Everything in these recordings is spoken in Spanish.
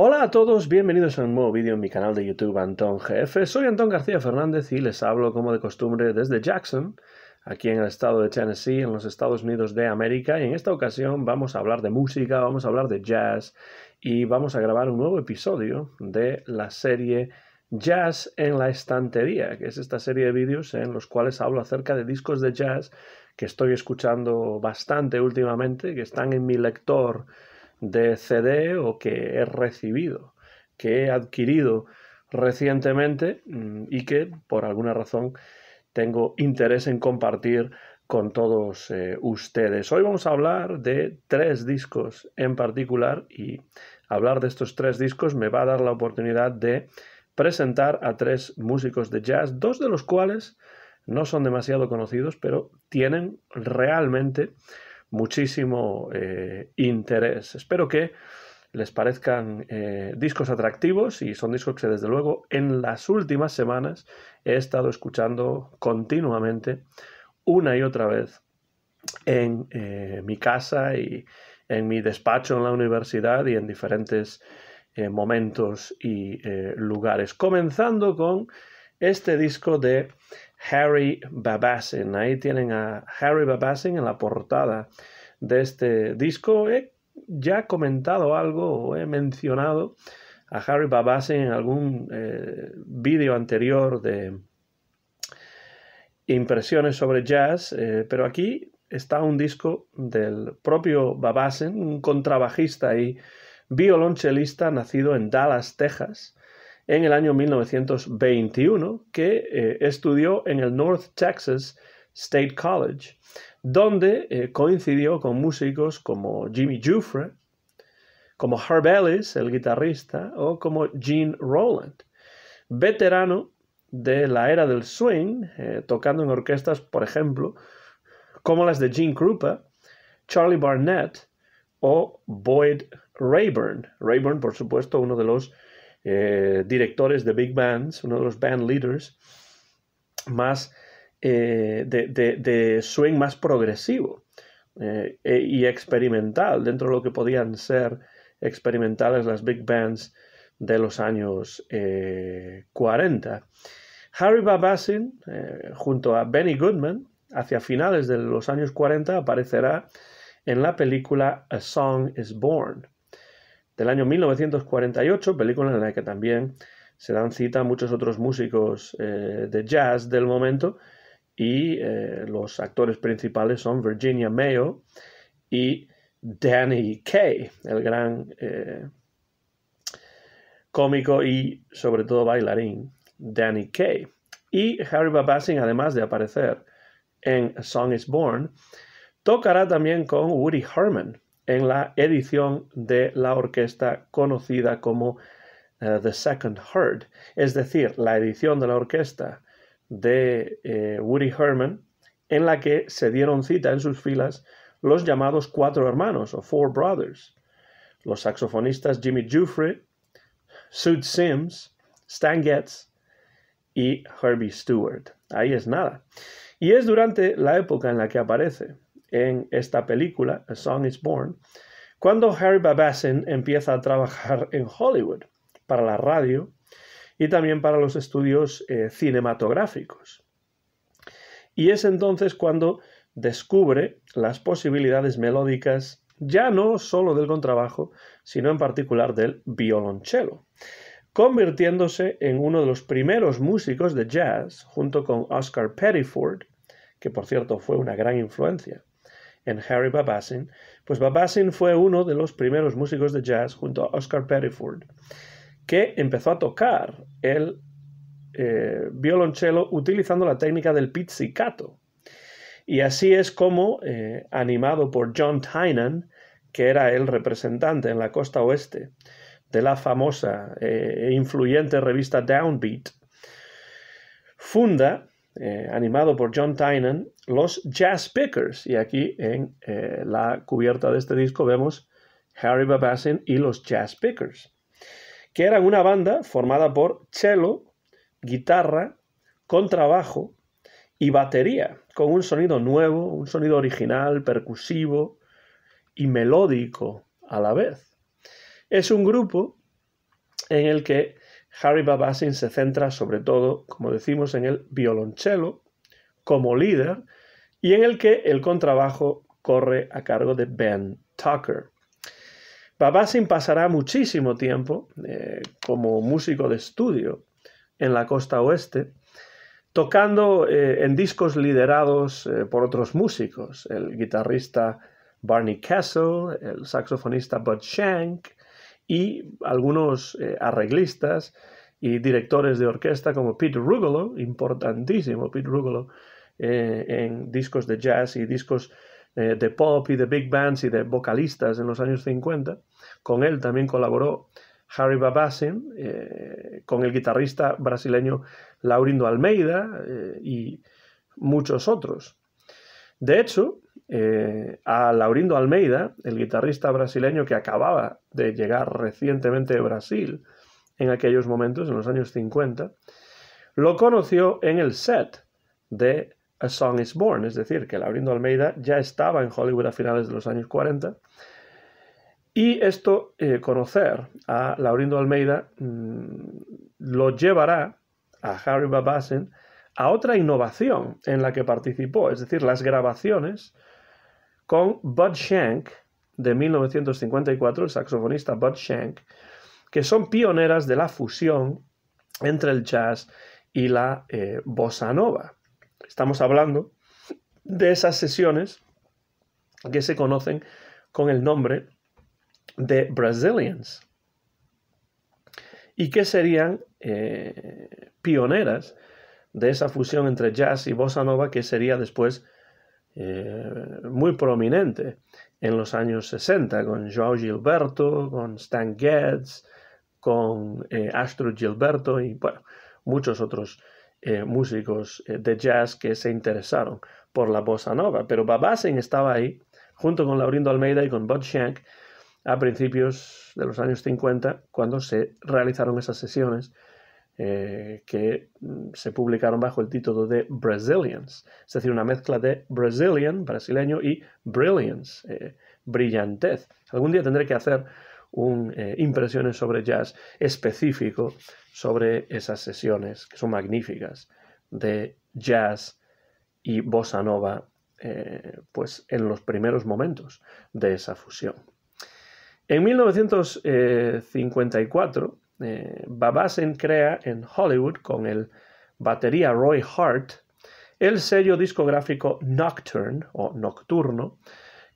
Hola a todos, bienvenidos a un nuevo vídeo en mi canal de YouTube Antón GF. Soy Antón García Fernández y les hablo como de costumbre desde Jackson, aquí en el estado de Tennessee, en los Estados Unidos de América. Y en esta ocasión vamos a hablar de música, vamos a hablar de jazz y vamos a grabar un nuevo episodio de la serie Jazz en la estantería, que es esta serie de vídeos en los cuales hablo acerca de discos de jazz que estoy escuchando bastante últimamente, que están en mi lector de CD o que he recibido, que he adquirido recientemente mm, y que por alguna razón tengo interés en compartir con todos eh, ustedes. Hoy vamos a hablar de tres discos en particular y hablar de estos tres discos me va a dar la oportunidad de presentar a tres músicos de jazz, dos de los cuales no son demasiado conocidos, pero tienen realmente muchísimo eh, interés. Espero que les parezcan eh, discos atractivos y son discos que desde luego en las últimas semanas he estado escuchando continuamente una y otra vez en eh, mi casa y en mi despacho en la universidad y en diferentes momentos y lugares. Comenzando con este disco de Harry Babassin. Ahí tienen a Harry Babassin en la portada de este disco. He ya comentado algo o he mencionado a Harry Babasin en algún eh, vídeo anterior de impresiones sobre jazz, eh, pero aquí está un disco del propio Babasin, un contrabajista y violonchelista nacido en Dallas, Texas, en el año 1921 que eh, estudió en el North Texas State College, donde eh, coincidió con músicos como Jimmy Jufre, como Herb Ellis, el guitarrista, o como Gene Rowland, veterano de la era del swing, eh, tocando en orquestas, por ejemplo, como las de Gene Krupa, Charlie Barnett o Boyd Rayburn. Rayburn, por supuesto, uno de los eh, directores de big bands, uno de los band leaders más eh, de, swing más progresivo eh, e, y experimental, dentro de lo que podían ser experimentales las big bands de los años 40. Harry Babassin, junto a Benny Goodman, hacia finales de los años 40 aparecerá en la película A Song is Born, del año 1948, película en la que también se dan cita muchos otros músicos eh, de jazz del momento y eh, los actores principales son Virginia Mayo y Danny Kaye, el gran eh, cómico y sobre todo bailarín Danny Kaye. Y Harry Babassing, además de aparecer en Song is Born, tocará también con Woody Herman, en la edición de la orquesta conocida como eh, The Second Heard, es decir, la edición de la orquesta de eh, Woody Herman, en la que se dieron cita en sus filas los llamados cuatro hermanos o Four Brothers, los saxofonistas Jimmy Jeffrey, Sue Sims, Stan Getz y Herbie Stewart. Ahí es nada. Y es durante la época en la que aparece, en esta película, A Song is Born, cuando Harry Babassin empieza a trabajar en Hollywood para la radio y también para los estudios eh, cinematográficos. Y es entonces cuando descubre las posibilidades melódicas ya no solo del contrabajo, sino en particular del violonchelo, convirtiéndose en uno de los primeros músicos de jazz junto con Oscar Pettiford, que por cierto fue una gran influencia en Harry Babassin, pues Babassin fue uno de los primeros músicos de jazz junto a Oscar Pettiford, que empezó a tocar el eh, violonchelo utilizando la técnica del pizzicato. Y así es como, eh, animado por John Tynan, que era el representante en la costa oeste de la famosa eh, e influyente revista Downbeat, funda eh, animado por John Tynan, los Jazz Pickers. Y aquí en eh, la cubierta de este disco vemos Harry Babassin y los Jazz Pickers, que eran una banda formada por cello, guitarra, contrabajo y batería, con un sonido nuevo, un sonido original, percusivo y melódico a la vez. Es un grupo en el que Harry Babassin se centra sobre todo, como decimos, en el violonchelo como líder y en el que el contrabajo corre a cargo de Ben Tucker. Babasin pasará muchísimo tiempo eh, como músico de estudio en la costa oeste, tocando eh, en discos liderados eh, por otros músicos, el guitarrista Barney Castle, el saxofonista Bud Shank, y algunos eh, arreglistas y directores de orquesta como Pete Rugolo, importantísimo Pete Rugolo, eh, en discos de jazz y discos eh, de pop y de big bands y de vocalistas en los años 50. Con él también colaboró Harry Babassin, con el guitarrista brasileño Laurindo Almeida y muchos otros. De hecho, eh, a Laurindo Almeida, el guitarrista brasileño que acababa de llegar recientemente de Brasil en aquellos momentos, en los años 50, lo conoció en el set de A Song is Born, es decir, que Laurindo Almeida ya estaba en Hollywood a finales de los años 40. Y esto, eh, conocer a Laurindo Almeida, mm, lo llevará a Harry Babassen a otra innovación en la que participó, es decir, las grabaciones con Bud Shank de 1954, el saxofonista Bud Shank, que son pioneras de la fusión entre el jazz y la eh, bossa nova. Estamos hablando de esas sesiones que se conocen con el nombre de Brazilians y que serían eh, pioneras de esa fusión entre jazz y bossa nova que sería después eh, muy prominente en los años 60, con Joao Gilberto, con Stan Getz, con eh, Gilberto y bueno, muchos otros eh, músicos eh, de jazz que se interesaron por la bossa nova. Pero Babasen estaba ahí, junto con Laurindo Almeida y con Bud Shank, a principios de los años 50, cuando se realizaron esas sesiones eh, que mm, se publicaron bajo el título de Brazilians, es decir, una mezcla de Brazilian, brasileño, y brilliance, eh, brillantez. Algún día tendré que hacer un, eh, impresiones sobre jazz específico sobre esas sesiones que son magníficas de jazz y bossa nova pues en los primeros momentos de esa fusión. En 1954 eh, crea en Hollywood con el batería Roy Hart el sello discográfico Nocturne o Nocturno,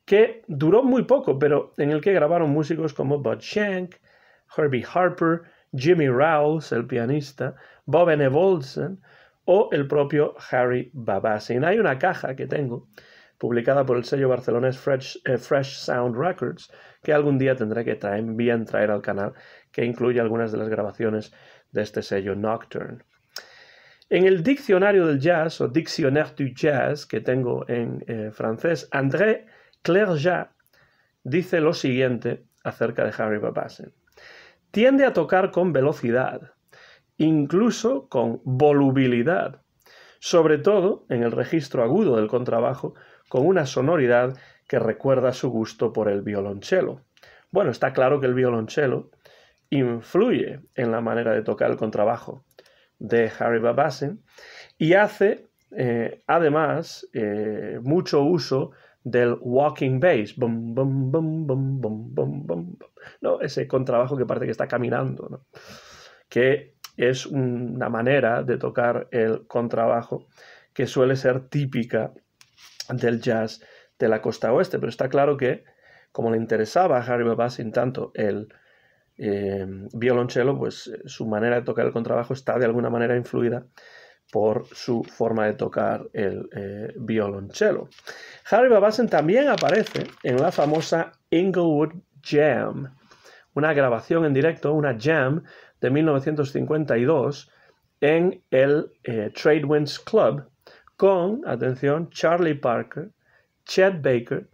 que duró muy poco, pero en el que grabaron músicos como Bud Shank, Herbie Harper, Jimmy Rouse, el pianista, Bob N. o el propio Harry Babassen. Hay una caja que tengo publicada por el sello barcelonés eh, Fresh, Sound Records, que algún día tendré que traer, bien traer al canal, que incluye algunas de las grabaciones de este sello Nocturne. En el diccionario del jazz, o Dictionnaire du Jazz, que tengo en eh, francés, André Clerjat dice lo siguiente acerca de Harry Babassen. Tiende a tocar con velocidad, incluso con volubilidad, sobre todo en el registro agudo del contrabajo, con una sonoridad que recuerda su gusto por el violonchelo. Bueno, está claro que el violonchelo influye en la manera de tocar el contrabajo de Harry Babassen y hace eh, además eh, mucho uso del walking bass. Bum, bum, bum, no, ese contrabajo que parece que está caminando, ¿no? que es una manera de tocar el contrabajo que suele ser típica del jazz de la costa oeste, pero está claro que como le interesaba a Harry Babasin, tanto el eh, violonchelo, pues eh, su manera de tocar el contrabajo está de alguna manera influida por su forma de tocar el eh, violonchelo. Harry Babasin también aparece en la famosa Inglewood Jam, una grabación en directo, una jam de 1952 en el Tradewinds Trade Winds Club con, atención, Charlie Parker, Chet Baker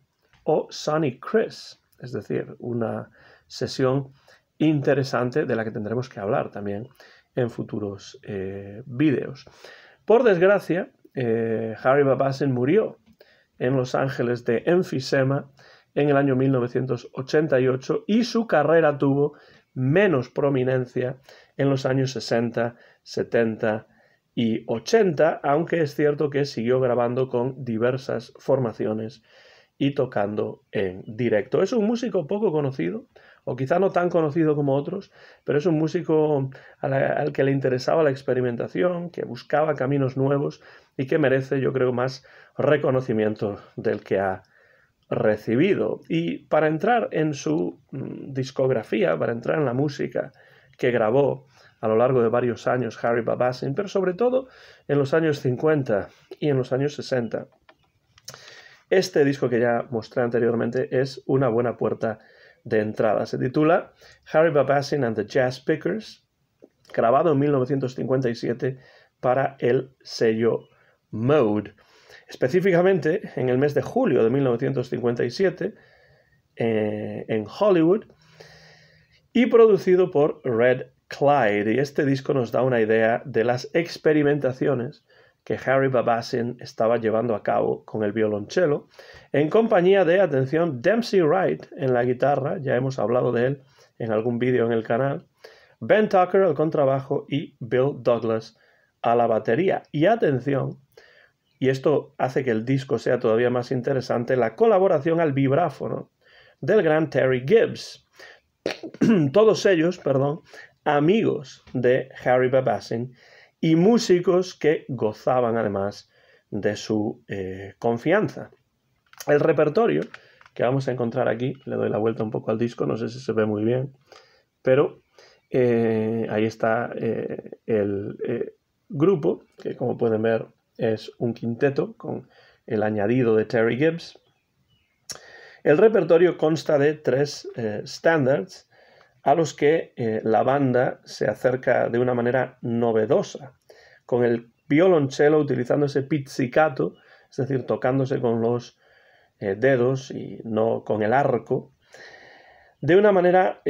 o Sonny Chris. Es decir, una sesión interesante de la que tendremos que hablar también en futuros eh, vídeos. Por desgracia, eh, Harry Babassen murió en Los Ángeles de enfisema en el año 1988 y su carrera tuvo menos prominencia en los años 60, 70 y 80, aunque es cierto que siguió grabando con diversas formaciones y tocando en directo. Es un músico poco conocido, o quizá no tan conocido como otros, pero es un músico al, que le interesaba la experimentación, que buscaba caminos nuevos y que merece, yo creo, más reconocimiento del que ha recibido. Y para entrar en su mm, discografía, para entrar en la música que grabó, a lo largo de varios años Harry Babassin, pero sobre todo en los años 50 y en los años 60. Este disco que ya mostré anteriormente es una buena puerta de entrada. Se titula Harry Babassin and the Jazz Pickers, grabado en 1957 para el sello Mode. Específicamente, en el mes de julio de 1957, eh, en Hollywood, y producido por Red Clyde y este disco nos da una idea de las experimentaciones que Harry Babassin estaba llevando a cabo con el violonchelo, en compañía de, atención, Dempsey Wright en la guitarra, ya hemos hablado de él en algún vídeo en el canal, Ben Tucker al contrabajo y Bill Douglas a la batería. Y atención, y esto hace que el disco sea todavía más interesante, la colaboración al vibráfono del gran Terry Gibbs, todos ellos, perdón, amigos de Harry Babassin y músicos que gozaban además de su eh, confianza. El repertorio que vamos a encontrar aquí, le doy la vuelta un poco al disco, no sé si se ve muy bien, pero eh, ahí está eh, el grupo, que como pueden ver es un quinteto con el añadido de Terry Gibbs, el repertorio consta de tres eh, standards a los que eh, la banda se acerca de una manera novedosa, con el violonchelo utilizando ese pizzicato, es decir, tocándose con los eh, dedos y no con el arco. De una manera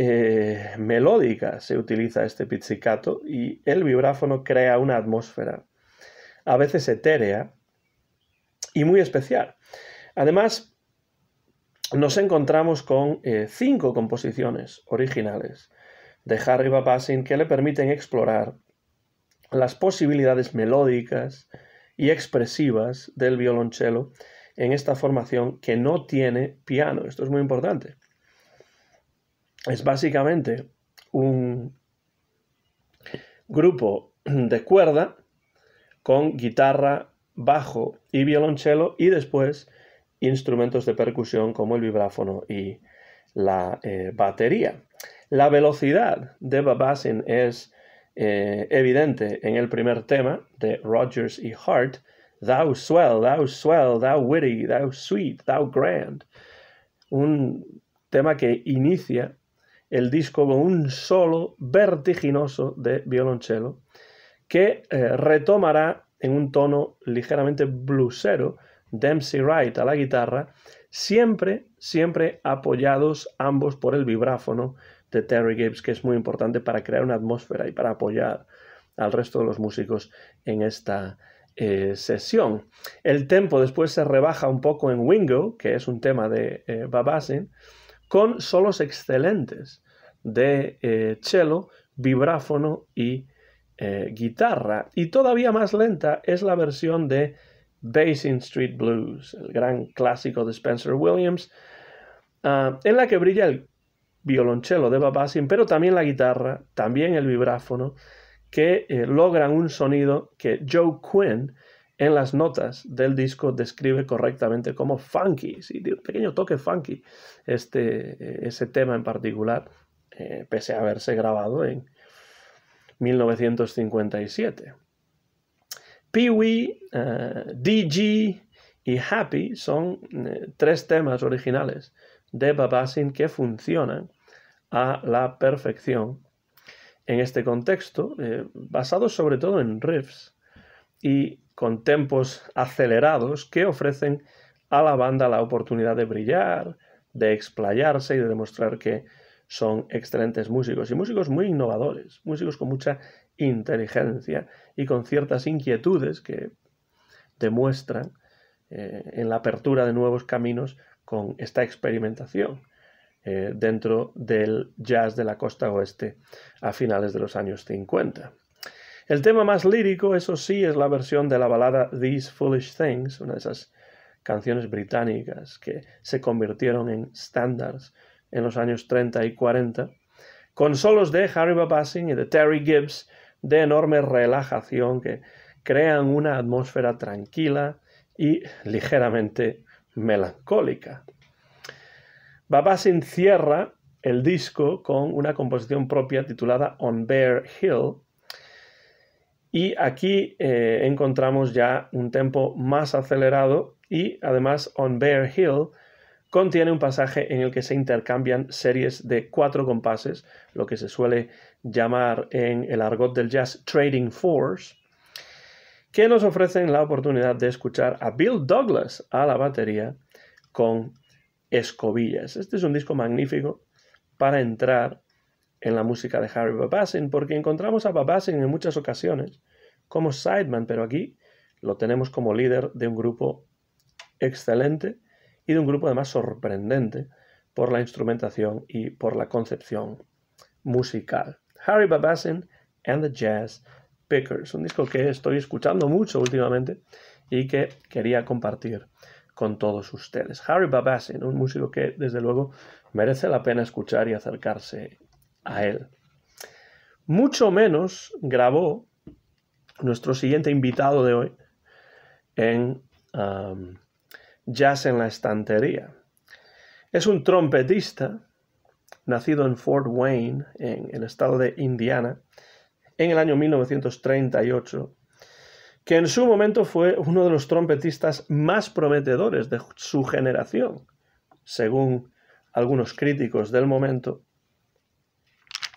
melódica se utiliza este pizzicato y el vibráfono crea una atmósfera, a veces etérea y muy especial. Además, nos encontramos con eh, cinco composiciones originales de Harry Babasin que le permiten explorar las posibilidades melódicas y expresivas del violonchelo en esta formación que no tiene piano. Esto es muy importante. Es básicamente un grupo de cuerda con guitarra, bajo y violonchelo y después instrumentos de percusión como el vibráfono y la eh, batería. La velocidad de Babasin es eh, evidente en el primer tema de Rogers y Hart, Thou Swell, Thou Swell, Thou Witty, Thou Sweet, Thou Grand. Un tema que inicia el disco con un solo vertiginoso de violonchelo que eh, retomará en un tono ligeramente blusero Dempsey Wright a la guitarra, siempre, siempre apoyados ambos por el vibráfono de Terry Gibbs, que es muy importante para crear una atmósfera y para apoyar al resto de los músicos en esta eh, sesión. El tempo después se rebaja un poco en Wingo, que es un tema de eh, Babasin, con solos excelentes de eh, cello, vibráfono y eh, guitarra. Y todavía más lenta es la versión de Basin Street Blues, el gran clásico de Spencer Williams, ah, en la que brilla el violonchelo de Babassin, pero también la guitarra, también el vibráfono, que eh, logran un sonido que Joe Quinn en las notas del disco describe correctamente como funky, sí, un pequeño toque funky, este, ese tema en particular, eh, pese a haberse grabado en 1957. Pee-wee, eh, DG y Happy son eh, tres temas originales de Babasin que funcionan a la perfección en este contexto, eh, basados sobre todo en riffs y con tempos acelerados que ofrecen a la banda la oportunidad de brillar, de explayarse y de demostrar que son excelentes músicos y músicos muy innovadores, músicos con mucha inteligencia y con ciertas inquietudes que demuestran eh, en la apertura de nuevos caminos con esta experimentación eh, dentro del jazz de la costa oeste a finales de los años 50. El tema más lírico, eso sí, es la versión de la balada These Foolish Things, una de esas canciones británicas que se convirtieron en standards en los años 30 y 40, con solos de Harry Babassing y de Terry Gibbs, de enorme relajación que crean una atmósfera tranquila y ligeramente melancólica. babas encierra el disco con una composición propia titulada On Bear Hill, y aquí eh, encontramos ya un tempo más acelerado y además On Bear Hill contiene un pasaje en el que se intercambian series de cuatro compases, lo que se suele llamar en el argot del jazz Trading Force, que nos ofrecen la oportunidad de escuchar a Bill Douglas a la batería con escobillas. Este es un disco magnífico para entrar en la música de Harry Babassin, porque encontramos a Babassin en muchas ocasiones como sideman, pero aquí lo tenemos como líder de un grupo excelente y de un grupo además sorprendente por la instrumentación y por la concepción musical. Harry Babassin and the Jazz Pickers, un disco que estoy escuchando mucho últimamente y que quería compartir con todos ustedes. Harry Babassin, un músico que desde luego merece la pena escuchar y acercarse a él. Mucho menos grabó nuestro siguiente invitado de hoy en um, Jazz en la Estantería. Es un trompetista nacido en Fort Wayne, en el estado de Indiana, en el año 1938, que en su momento fue uno de los trompetistas más prometedores de su generación, según algunos críticos del momento,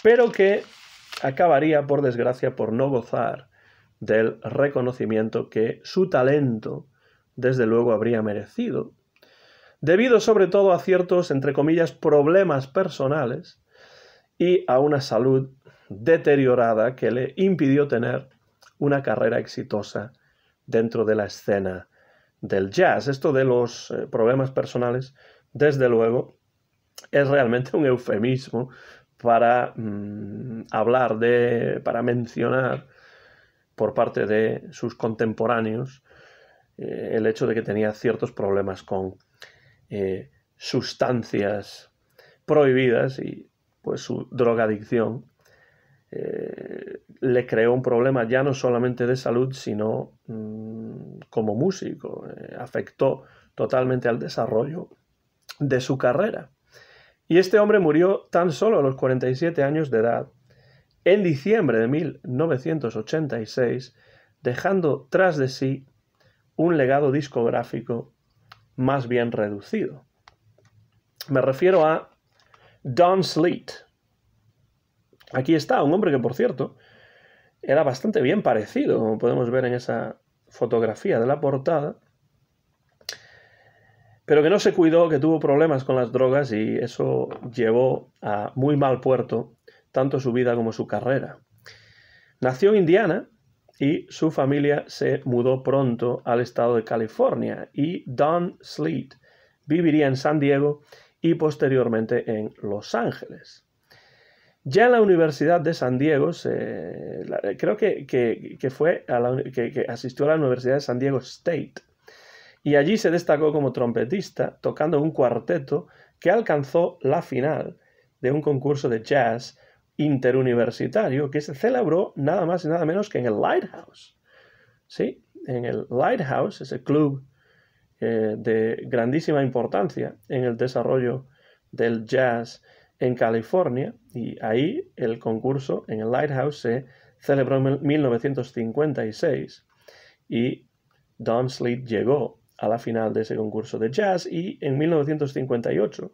pero que acabaría, por desgracia, por no gozar del reconocimiento que su talento, desde luego, habría merecido debido sobre todo a ciertos, entre comillas, problemas personales y a una salud deteriorada que le impidió tener una carrera exitosa dentro de la escena del jazz. Esto de los eh, problemas personales, desde luego, es realmente un eufemismo para mm, hablar de, para mencionar por parte de sus contemporáneos eh, el hecho de que tenía ciertos problemas con eh, sustancias prohibidas y pues su drogadicción eh, le creó un problema ya no solamente de salud, sino mm, como músico. Eh, afectó totalmente al desarrollo de su carrera. Y este hombre murió tan solo a los 47 años de edad, en diciembre de 1986, dejando tras de sí un legado discográfico más bien reducido. Me refiero a Don Sleet. Aquí está, un hombre que, por cierto, era bastante bien parecido, como podemos ver en esa fotografía de la portada, pero que no se cuidó, que tuvo problemas con las drogas y eso llevó a muy mal puerto tanto su vida como su carrera. Nació en Indiana y su familia se mudó pronto al estado de California y Don Sleet viviría en San Diego y posteriormente en Los Ángeles. Ya en la Universidad de San Diego, creo que, fue que asistió a la Universidad de San Diego State y allí se destacó como trompetista tocando un cuarteto que alcanzó la final de un concurso de jazz interuniversitario que se celebró nada más y nada menos que en el Lighthouse. ¿Sí? En el Lighthouse, es el club eh, de grandísima importancia en el desarrollo del jazz en California, y ahí el concurso en el Lighthouse se celebró en 1956 y Don llegó a la final de ese concurso de jazz y en 1958,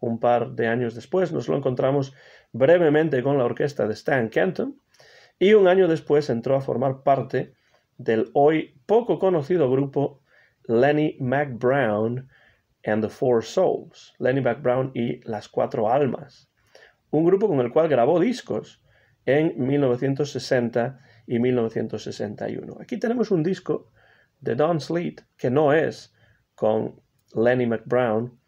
un par de años después, nos lo encontramos brevemente con la orquesta de Stan Kenton y un año después entró a formar parte del hoy poco conocido grupo Lenny McBrown and the Four Souls, Lenny McBrown y las Cuatro Almas, un grupo con el cual grabó discos en 1960 y 1961. Aquí tenemos un disco de Don Sleet que no es con Lenny McBrown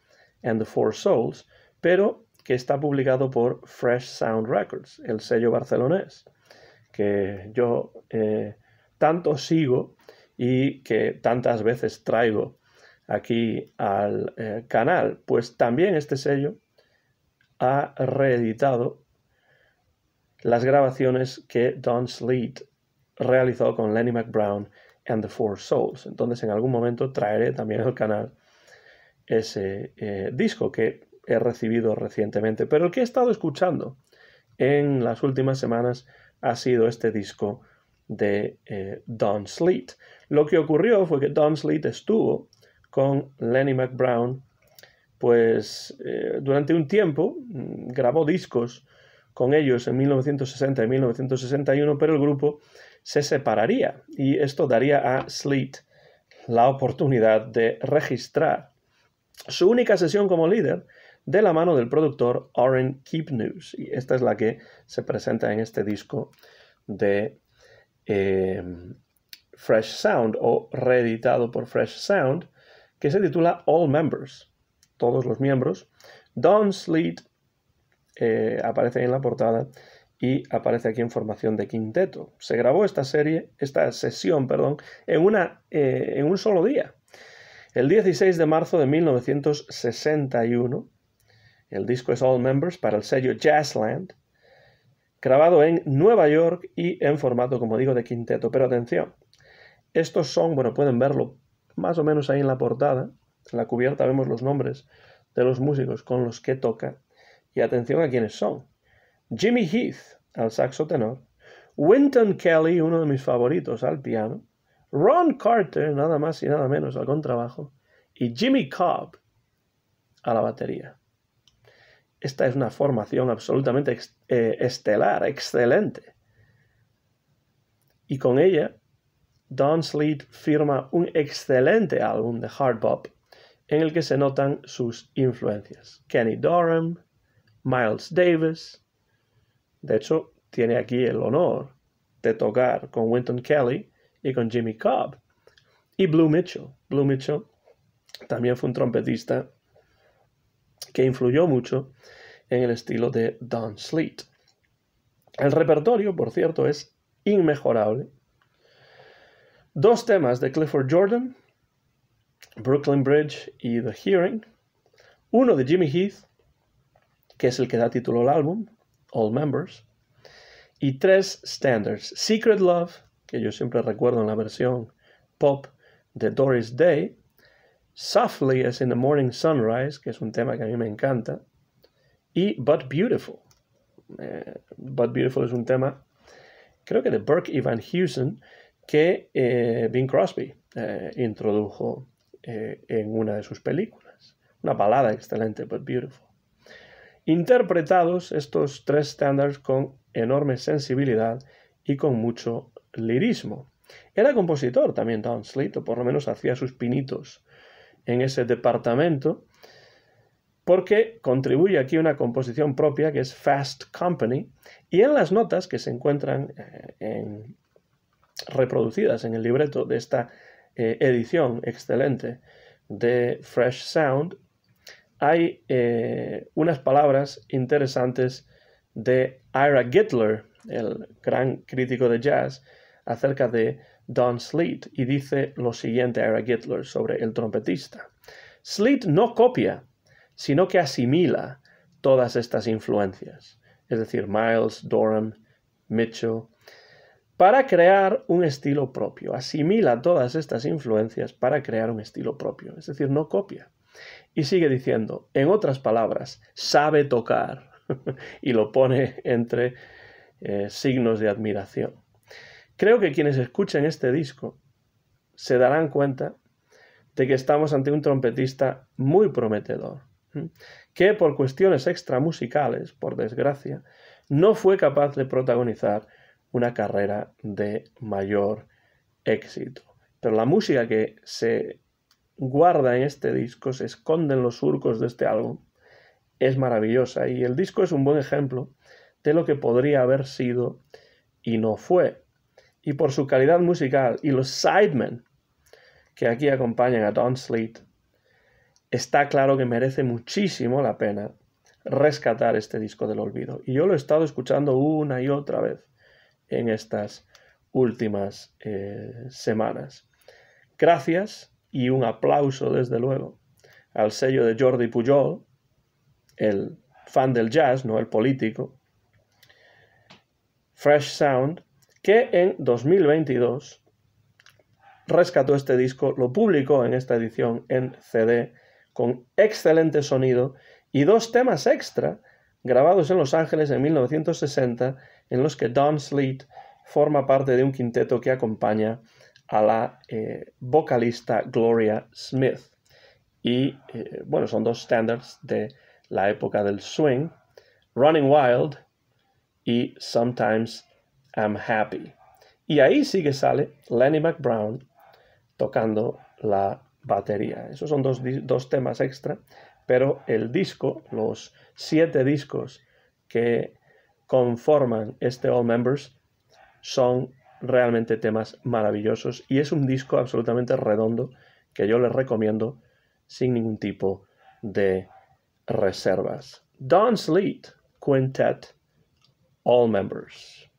and the Four Souls, pero que está publicado por Fresh Sound Records, el sello barcelonés, que yo eh, tanto sigo y que tantas veces traigo aquí al eh, canal. Pues también este sello ha reeditado las grabaciones que Don Sleet realizó con Lenny McBrown and the Four Souls. Entonces en algún momento traeré también al canal ese eh, disco que he recibido recientemente, pero el que he estado escuchando en las últimas semanas ha sido este disco de eh, Don Sleet. Lo que ocurrió fue que Don Sleet estuvo con Lenny McBrown, pues eh, durante un tiempo mm, grabó discos con ellos en 1960 y 1961, pero el grupo se separaría y esto daría a Sleet la oportunidad de registrar su única sesión como líder de la mano del productor Oren news Y esta es la que se presenta en este disco de em, Fresh Sound o reeditado por Fresh Sound, que se titula All Members, todos los miembros. Don Sleet eh, aparece en la portada y aparece aquí en formación de quinteto. Se grabó esta serie, esta sesión, perdón, en, una, eh, en un solo día, el 16 de marzo de 1961 el disco es All Members para el sello Jazzland, grabado en Nueva York y en formato, como digo, de quinteto. Pero atención, estos son, bueno, pueden verlo más o menos ahí en la portada, en la cubierta vemos los nombres de los músicos con los que toca. Y atención a quiénes son. Jimmy Heath al saxo tenor, Winton Kelly, uno de mis favoritos, al piano, Ron Carter, nada más y nada menos, al contrabajo, y Jimmy Cobb a la batería. Esta es una formación absolutamente eh, estelar, excelente. Y con ella, Don Sleet firma un excelente álbum de hard bop en el que se notan sus influencias. Kenny Dorham, Miles Davis. De hecho, tiene aquí el honor de tocar con Winton Kelly y con Jimmy Cobb. Y Blue Mitchell. Blue Mitchell también fue un trompetista que influyó mucho en el estilo de Don Sleet. El repertorio, por cierto, es inmejorable. Dos temas de Clifford Jordan, Brooklyn Bridge y The Hearing. Uno de Jimmy Heath, que es el que da título al álbum, All Members. Y tres standards, Secret Love, que yo siempre recuerdo en la versión pop de Doris Day, Softly as in the Morning Sunrise, que es un tema que a mí me encanta, y But Beautiful. Eh, But Beautiful es un tema, creo que de Burke Ivan Van que eh, Bing Crosby eh, introdujo en una de sus películas. Una balada excelente, But Beautiful. Interpretados estos tres estándares con enorme sensibilidad y con mucho lirismo. Era compositor también Don Slate, o por lo menos hacía sus pinitos en ese departamento, porque contribuye aquí una composición propia que es Fast Company, y en las notas que se encuentran eh, reproducidas en el libreto de esta eh, edición excelente de Fresh Sound, hay eh, unas palabras interesantes de Ira Gittler, el gran crítico de jazz, acerca de Don Sleet y dice lo siguiente a Eric Gittler sobre el trompetista. Sleet no copia, sino que asimila todas estas influencias, es decir, Miles, Durham, Mitchell, para crear un estilo propio. Asimila todas estas influencias para crear un estilo propio, es decir, no copia. Y sigue diciendo, en otras palabras, sabe tocar y lo pone entre eh, signos de admiración. Creo que quienes escuchen este disco se darán cuenta de que estamos ante un trompetista muy prometedor, que por cuestiones extramusicales, por desgracia, no fue capaz de protagonizar una carrera de mayor éxito. Pero la música que se guarda en este disco, se esconde en los surcos de este álbum, es maravillosa y el disco es un buen ejemplo de lo que podría haber sido y no fue y por su calidad musical y los Sidemen que aquí acompañan a Don Sleet, está claro que merece muchísimo la pena rescatar este disco del olvido. Y yo lo he estado escuchando una y otra vez en estas últimas eh, semanas. Gracias y un aplauso, desde luego, al sello de Jordi Pujol, el fan del jazz, no el político. Fresh Sound que en 2022 rescató este disco, lo publicó en esta edición en CD con excelente sonido y dos temas extra grabados en Los Ángeles en 1960 en los que Don Sleet forma parte de un quinteto que acompaña a la eh, vocalista Gloria Smith. Y eh, bueno, son dos standards de la época del swing, Running Wild y Sometimes I'm Happy. Y ahí sigue sale Lenny McBrown tocando la batería. Esos son dos, dos temas extra, pero el disco, los siete discos que conforman este All Members, son realmente temas maravillosos y es un disco absolutamente redondo que yo les recomiendo sin ningún tipo de reservas. Don Sleet Quintet All Members.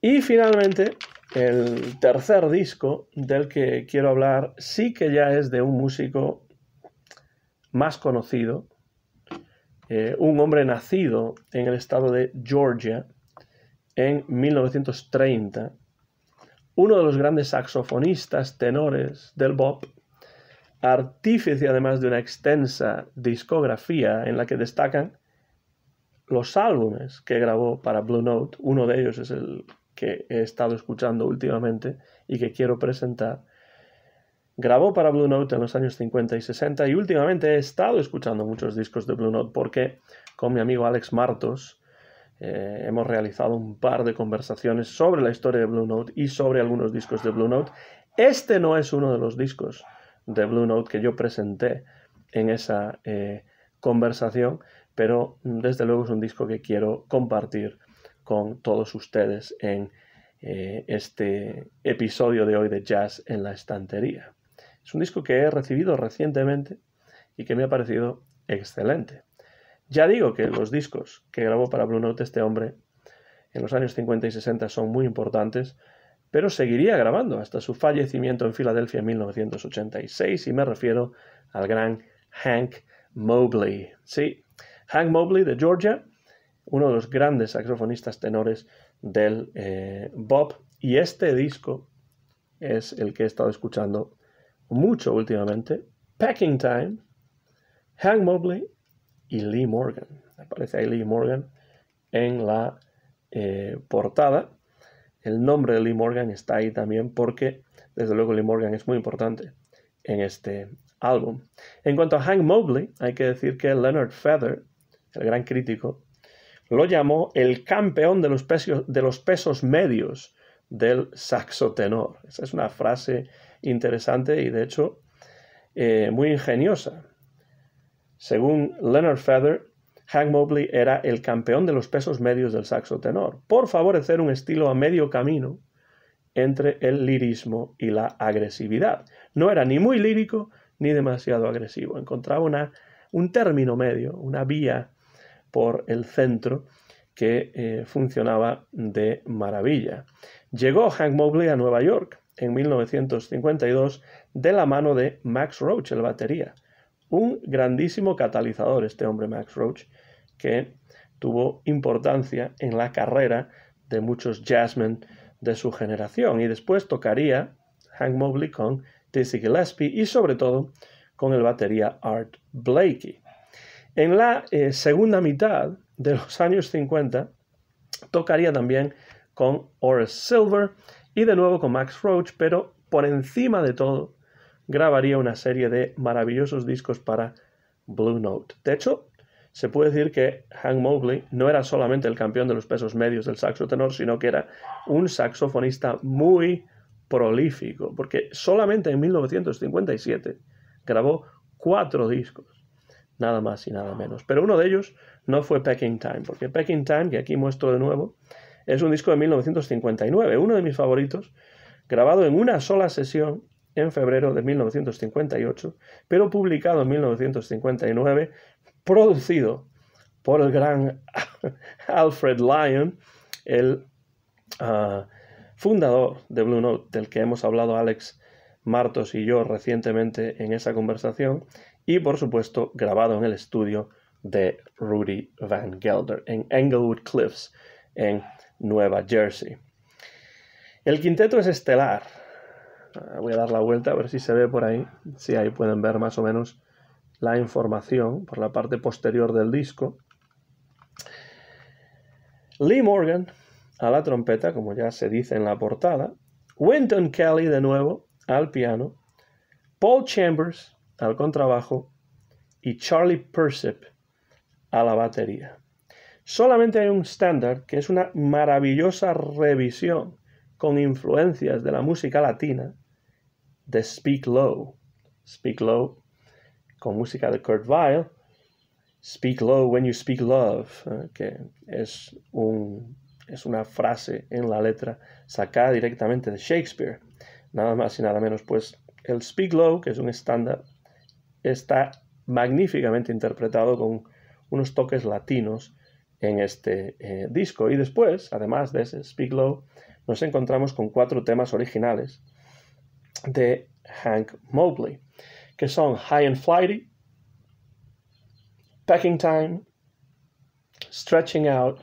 Y finalmente, el tercer disco del que quiero hablar sí que ya es de un músico más conocido, eh, un hombre nacido en el estado de Georgia en 1930, uno de los grandes saxofonistas tenores del bop, artífice además de una extensa discografía en la que destacan los álbumes que grabó para Blue Note, uno de ellos es el que he estado escuchando últimamente y que quiero presentar. Grabó para Blue Note en los años 50 y 60 y últimamente he estado escuchando muchos discos de Blue Note porque con mi amigo Alex Martos eh, hemos realizado un par de conversaciones sobre la historia de Blue Note y sobre algunos discos de Blue Note. Este no es uno de los discos de Blue Note que yo presenté en esa eh, conversación, pero mm, desde luego es un disco que quiero compartir con todos ustedes en eh, este episodio de hoy de Jazz en la Estantería. Es un disco que he recibido recientemente y que me ha parecido excelente. Ya digo que los discos que grabó para Blue Note este hombre en los años 50 y 60 son muy importantes, pero seguiría grabando hasta su fallecimiento en Filadelfia en 1986 y me refiero al gran Hank Mobley. Sí, Hank Mobley de Georgia, uno de los grandes saxofonistas tenores del eh, Bob. Y este disco es el que he estado escuchando mucho últimamente. Packing Time, Hank Mobley y Lee Morgan. Aparece ahí Lee Morgan en la eh, portada. El nombre de Lee Morgan está ahí también porque, desde luego, Lee Morgan es muy importante en este álbum. En cuanto a Hank Mobley, hay que decir que Leonard Feather, el gran crítico lo llamó el campeón de los, pesos, de los pesos medios del saxo tenor. Esa es una frase interesante y de hecho eh, muy ingeniosa. Según Leonard Feather, Hank Mobley era el campeón de los pesos medios del saxo tenor, por favorecer un estilo a medio camino entre el lirismo y la agresividad. No era ni muy lírico ni demasiado agresivo. Encontraba una, un término medio, una vía por el centro que eh, funcionaba de maravilla. Llegó Hank Mobley a Nueva York en 1952 de la mano de Max Roach, el batería. Un grandísimo catalizador este hombre Max Roach, que tuvo importancia en la carrera de muchos jazzmen de su generación. Y después tocaría Hank Mobley con Dizzy Gillespie y sobre todo con el batería Art Blakey. En la eh, segunda mitad de los años 50 tocaría también con Horace Silver y de nuevo con Max Roach, pero por encima de todo grabaría una serie de maravillosos discos para Blue Note. De hecho, se puede decir que Hank Mowgli no era solamente el campeón de los pesos medios del saxo tenor, sino que era un saxofonista muy prolífico, porque solamente en 1957 grabó cuatro discos nada más y nada menos. Pero uno de ellos no fue Packing Time, porque Packing Time, que aquí muestro de nuevo, es un disco de 1959, uno de mis favoritos, grabado en una sola sesión en febrero de 1958, pero publicado en 1959, producido por el gran Alfred Lyon, el ah, fundador de Blue Note, del que hemos hablado Alex Martos y yo recientemente en esa conversación, y por supuesto grabado en el estudio de Rudy Van Gelder en Englewood Cliffs, en Nueva Jersey. El quinteto es estelar. Ah, voy a dar la vuelta a ver si se ve por ahí. Si ahí pueden ver más o menos la información por la parte posterior del disco. Lee Morgan a la trompeta, como ya se dice en la portada. Winton Kelly de nuevo al piano. Paul Chambers al contrabajo y Charlie Persip a la batería. Solamente hay un estándar que es una maravillosa revisión con influencias de la música latina de Speak Low. Speak Low con música de Kurt Weill. Speak Low When You Speak Love, ¿eh? que es, un, es una frase en la letra sacada directamente de Shakespeare. Nada más y nada menos, pues el Speak Low, que es un estándar está magníficamente interpretado con unos toques latinos en este eh, disco. Y después, además de ese Speak Low, nos encontramos con cuatro temas originales de Hank Mobley, que son High and Flighty, Packing Time, Stretching Out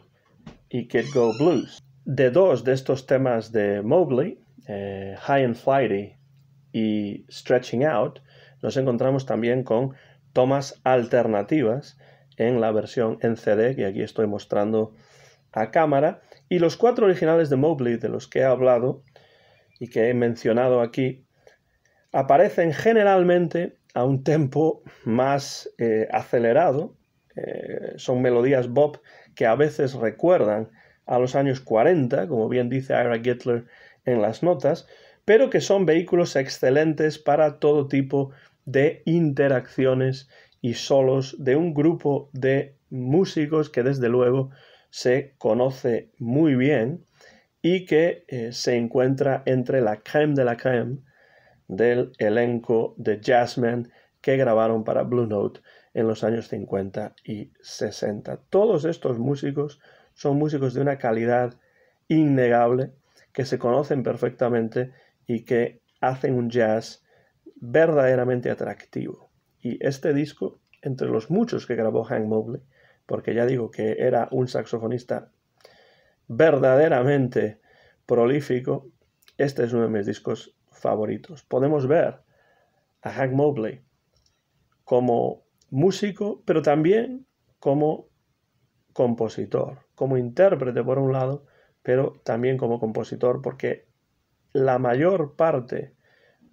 y Get Go Blues. De dos de estos temas de Mobley, eh, High and Flighty y Stretching Out, nos encontramos también con tomas alternativas en la versión en CD que aquí estoy mostrando a cámara y los cuatro originales de Mobley de los que he hablado y que he mencionado aquí aparecen generalmente a un tempo más eh, acelerado eh, son melodías bop que a veces recuerdan a los años 40 como bien dice Ira Gittler en las notas pero que son vehículos excelentes para todo tipo de de interacciones y solos de un grupo de músicos que desde luego se conoce muy bien y que eh, se encuentra entre la crème de la crème del elenco de jazzmen que grabaron para Blue Note en los años 50 y 60. Todos estos músicos son músicos de una calidad innegable, que se conocen perfectamente y que hacen un jazz verdaderamente atractivo. Y este disco, entre los muchos que grabó Hank Mobley, porque ya digo que era un saxofonista verdaderamente prolífico, este es uno de mis discos favoritos. Podemos ver a Hank Mobley como músico, pero también como compositor, como intérprete por un lado, pero también como compositor, porque la mayor parte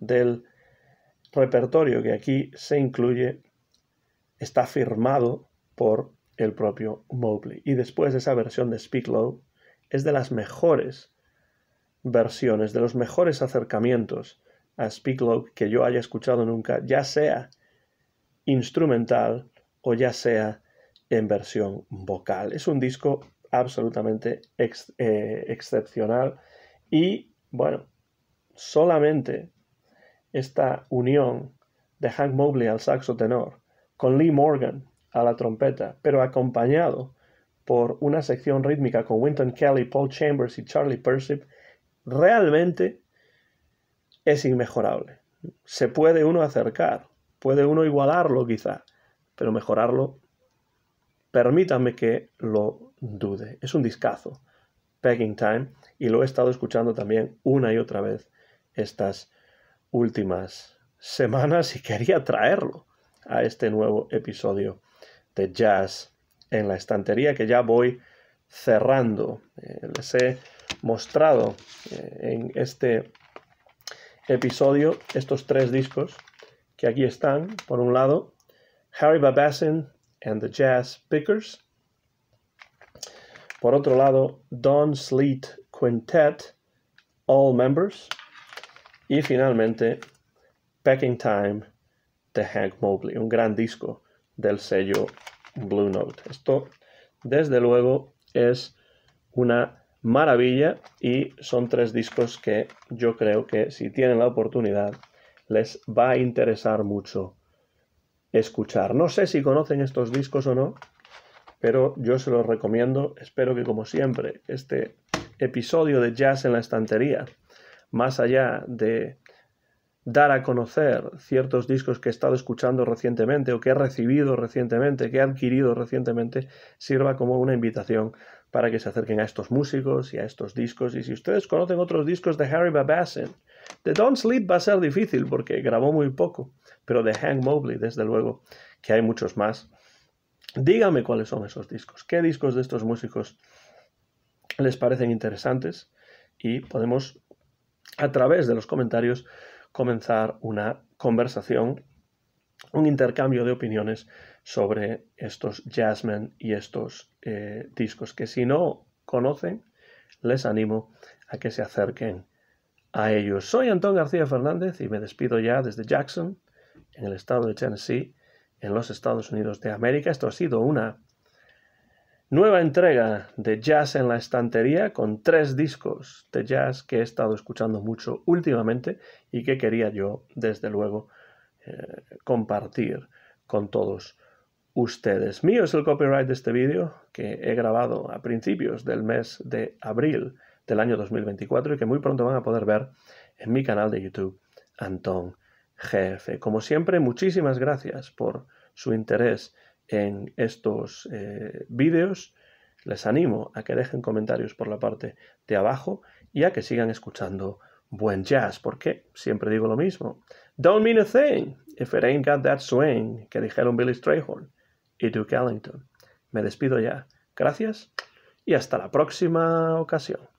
del repertorio que aquí se incluye está firmado por el propio Mowgli Y después esa versión de Speak Low es de las mejores versiones, de los mejores acercamientos a Speak Low que yo haya escuchado nunca, ya sea instrumental o ya sea en versión vocal. Es un disco absolutamente eh, excepcional y bueno, solamente esta unión de Hank Mobley al saxo tenor, con Lee Morgan a la trompeta, pero acompañado por una sección rítmica con Winton Kelly, Paul Chambers y Charlie Persip, realmente es inmejorable. Se puede uno acercar, puede uno igualarlo quizá, pero mejorarlo, permítanme que lo dude. Es un discazo, Pegging Time, y lo he estado escuchando también una y otra vez estas últimas semanas y quería traerlo a este nuevo episodio de Jazz en la estantería que ya voy cerrando. Eh, les he mostrado eh, en este episodio estos tres discos que aquí están. Por un lado, Harry Babassin and the Jazz Pickers. Por otro lado, Don Sleet Quintet, All Members. Y finalmente, Packing Time de Hank Mobley, un gran disco del sello Blue Note. Esto, desde luego, es una maravilla y son tres discos que yo creo que si tienen la oportunidad les va a interesar mucho escuchar. No sé si conocen estos discos o no, pero yo se los recomiendo. Espero que como siempre este episodio de Jazz en la estantería más allá de dar a conocer ciertos discos que he estado escuchando recientemente o que he recibido recientemente, que he adquirido recientemente, sirva como una invitación para que se acerquen a estos músicos y a estos discos. Y si ustedes conocen otros discos de Harry Babassin, de Don't Sleep va a ser difícil porque grabó muy poco, pero de Hank Mobley, desde luego, que hay muchos más. Díganme cuáles son esos discos, qué discos de estos músicos les parecen interesantes y podemos a través de los comentarios comenzar una conversación, un intercambio de opiniones sobre estos Jasmine y estos eh, discos que si no conocen, les animo a que se acerquen a ellos. Soy Antón García Fernández y me despido ya desde Jackson, en el estado de Tennessee, en los Estados Unidos de América. Esto ha sido una Nueva entrega de jazz en la estantería con tres discos de jazz que he estado escuchando mucho últimamente y que quería yo, desde luego, eh, compartir con todos ustedes. Mío es el copyright de este vídeo que he grabado a principios del mes de abril del año 2024 y que muy pronto van a poder ver en mi canal de YouTube Antón GF. Como siempre, muchísimas gracias por su interés en estos eh, vídeos. Les animo a que dejen comentarios por la parte de abajo y a que sigan escuchando buen jazz, porque siempre digo lo mismo. Don't mean a thing if it ain't got that swing, que dijeron Billy Strayhorn y Duke Ellington. Me despido ya. Gracias y hasta la próxima ocasión.